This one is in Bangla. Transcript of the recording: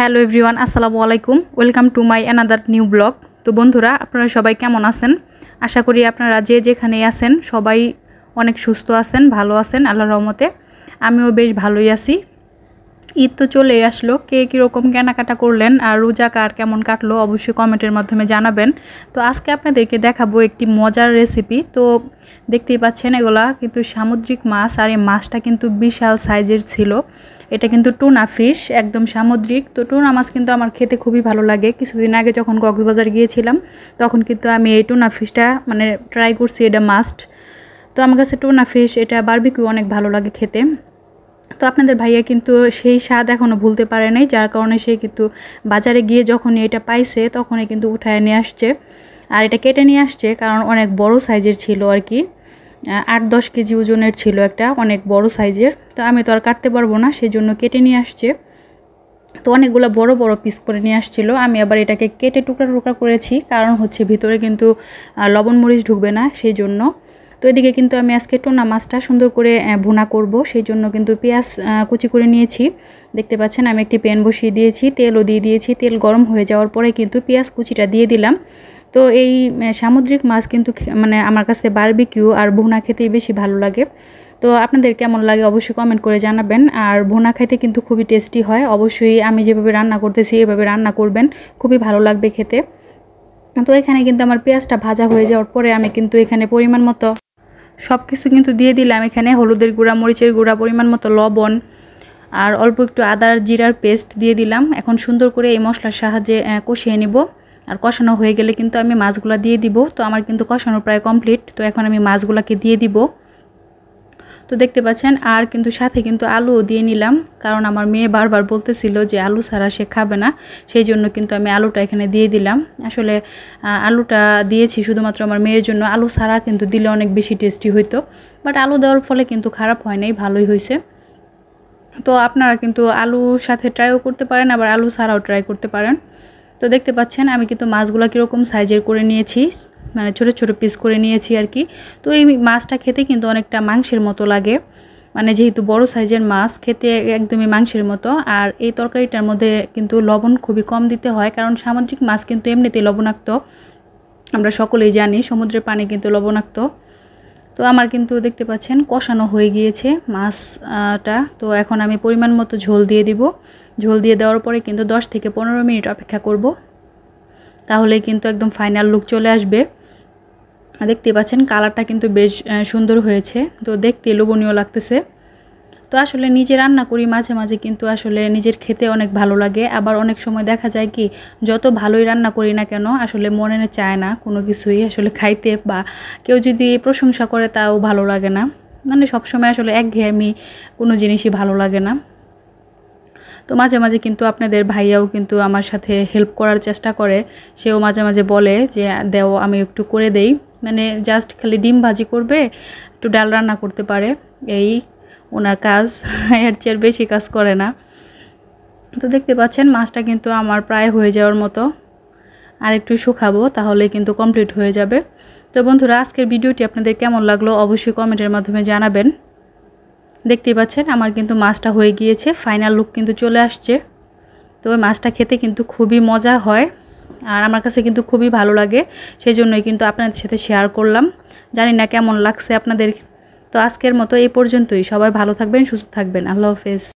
হ্যালো এভরিওয়ান আসসালামু আলাইকুম welcome to my another new blog তো বন্ধুরা আপনারা সবাই কেমন আছেন আশা করি আপনারা যে যেখানেই আছেন সবাই অনেক সুস্থ আছেন ভালো আছেন আল্লাহ রহমতে আমিও বেশ ভালোই আছি ঈদ তো চলে আসলো কে কীরকম কেনাকাটা করলেন আর রোজা কার কেমন কাটলো অবশ্যই কমেন্টের মাধ্যমে জানাবেন তো আজকে আপনাদেরকে দেখাবো একটি মজার রেসিপি তো দেখতেই পাচ্ছেন এগুলা কিন্তু সামুদ্রিক মাছ আর এই মাছটা কিন্তু বিশাল সাইজের ছিল এটা কিন্তু টুনা ফিশ একদম সামুদ্রিক তো টুনা মাছ কিন্তু আমার খেতে খুবই ভালো লাগে কিছুদিন আগে যখন কক্সবাজার গিয়েছিলাম তখন কিন্তু আমি এই টুনা ফিশটা মানে ট্রাই করছি এটা মাস্ট তো আমার কাছে টুনা ফিশ এটা বারবিকিউ অনেক ভালো লাগে খেতে তো আপনাদের ভাইয়া কিন্তু সেই স্বাদ এখনও ভুলতে পারে নাই যার কারণে সে কিন্তু বাজারে গিয়ে যখন এটা পাইছে তখনই কিন্তু উঠায় নিয়ে আসছে আর এটা কেটে নিয়ে আসছে কারণ অনেক বড় সাইজের ছিল আর কি আট দশ কেজি ওজনের ছিল একটা অনেক বড় সাইজের তো আমি তো আর কাটতে পারবো না সেই জন্য কেটে নিয়ে আসছে তো অনেকগুলো বড় বড় পিস করে নিয়ে আসছিল আমি আবার এটাকে কেটে টুকরা টুকরা করেছি কারণ হচ্ছে ভিতরে কিন্তু লবণ মরিচ ঢুকবে না সেই জন্য তো এদিকে কিন্তু আমি আজকে টোনা মাছটা সুন্দর করে ভুনা করব সেই জন্য কিন্তু পেঁয়াজ কুচি করে নিয়েছি দেখতে পাচ্ছেন আমি একটি প্যান বসিয়ে দিয়েছি তেলও দিয়ে দিয়েছি তেল গরম হয়ে যাওয়ার পরে কিন্তু পেঁয়াজ কুচিটা দিয়ে দিলাম তো এই সামুদ্রিক মাছ কিন্তু মানে আমার কাছে বারবিকিউ আর ভুনা খেতেই বেশি ভালো লাগে তো আপনাদের কেমন লাগে অবশ্যই কমেন্ট করে জানাবেন আর ভুনা খাইতে কিন্তু খুবই টেস্টি হয় অবশ্যই আমি যেভাবে রান্না করতেছি এভাবে রান্না করবেন খুবই ভালো লাগবে খেতে তো এখানে কিন্তু আমার পেঁয়াজটা ভাজা হয়ে যাওয়ার পরে আমি কিন্তু এখানে পরিমাণ মতো সব কিছু কিন্তু দিয়ে দিলাম এখানে হলুদের গুঁড়া মরিচের গুঁড়া পরিমাণ মতো লবণ আর অল্প একটু আদার জিরার পেস্ট দিয়ে দিলাম এখন সুন্দর করে এই মশলার সাহায্যে কষিয়ে নেব আর কষানো হয়ে গেলে কিন্তু আমি মাছগুলো দিয়ে দিব তো আমার কিন্তু কষানো প্রায় কমপ্লিট তো এখন আমি মাছগুলোকে দিয়ে দিব তো দেখতে পাচ্ছেন আর কিন্তু সাথে কিন্তু আলুও দিয়ে নিলাম কারণ আমার মেয়ে বারবার বলতেছিল যে আলু ছাড়া সে খাবে না সেই জন্য কিন্তু আমি আলুটা এখানে দিয়ে দিলাম আসলে আলুটা দিয়েছি শুধুমাত্র আমার মেয়ের জন্য আলু ছাড়া কিন্তু দিলে অনেক বেশি টেস্টি হইতো বাট আলু দেওয়ার ফলে কিন্তু খারাপ হয় নাই ভালোই হয়েছে তো আপনারা কিন্তু আলু সাথে ট্রাইও করতে পারেন আবার আলু ছাড়াও ট্রাই করতে পারেন তো দেখতে পাচ্ছেন আমি কিন্তু মাছগুলো কীরকম সাইজের করে নিয়েছি মানে ছোট ছোট পিস করে নিয়েছি আর কি তো এই মাছটা খেতে কিন্তু অনেকটা মাংসের মতো লাগে মানে যেহেতু বড় সাইজের মাছ খেতে একদমই মাংসের মতো আর এই তরকারিটার মধ্যে কিন্তু লবণ খুবই কম দিতে হয় কারণ সামুদ্রিক মাছ কিন্তু এমনিতেই লবণাক্ত আমরা সকলেই জানি সমুদ্রের পানি কিন্তু লবণাক্ত তো আমার কিন্তু দেখতে পাচ্ছেন কষানো হয়ে গিয়েছে মাছটা তো এখন আমি পরিমাণ মতো ঝোল দিয়ে দিব ঝোল দিয়ে দেওয়ার পরে কিন্তু 10 থেকে পনেরো মিনিট অপেক্ষা করব তাহলে কিন্তু একদম ফাইনাল লুক চলে আসবে দেখতে পাচ্ছেন কালারটা কিন্তু বেশ সুন্দর হয়েছে তো দেখতে লোভনীয় লাগতেছে তো আসলে নিজে রান্না করি মাঝে মাঝে কিন্তু আসলে নিজের খেতে অনেক ভালো লাগে আবার অনেক সময় দেখা যায় কি যত ভালোই রান্না করি না কেন আসলে মনে চায় না কোনো কিছুই আসলে খাইতে বা কেউ যদি প্রশংসা করে তাও ভালো লাগে না মানে সবসময় আসলে একঘেয়েমি কোনো জিনিসই ভালো লাগে না তো মাঝে মাঝে কিন্তু আপনাদের ভাইয়াও কিন্তু আমার সাথে হেল্প করার চেষ্টা করে সেও মাঝে মাঝে বলে যে দেও আমি একটু করে দেই মানে জাস্ট খালি ডিম ভাজি করবে একটু ডাল রান্না করতে পারে এই ওনার কাজ এর চেয়ে বেশি কাজ করে না তো দেখতে পাচ্ছেন মাছটা কিন্তু আমার প্রায় হয়ে যাওয়ার মতো আর একটু শুকাবো তাহলে কিন্তু কমপ্লিট হয়ে যাবে তো বন্ধুরা আজকের ভিডিওটি আপনাদের কেমন লাগলো অবশ্যই কমেন্টের মাধ্যমে জানাবেন দেখতে পাচ্ছেন আমার কিন্তু মাছটা হয়ে গিয়েছে ফাইনাল লুক কিন্তু চলে আসছে তো ওই মাছটা খেতে কিন্তু খুবই মজা হয় আর আমার কাছে কিন্তু খুবই ভালো লাগে সেই জন্যই কিন্তু আপনাদের সাথে শেয়ার করলাম জানি না কেমন লাগছে আপনাদের তো আজকের মতো এই পর্যন্তই সবাই ভালো থাকবেন সুস্থ থাকবেন আল্লাহ হাফেজ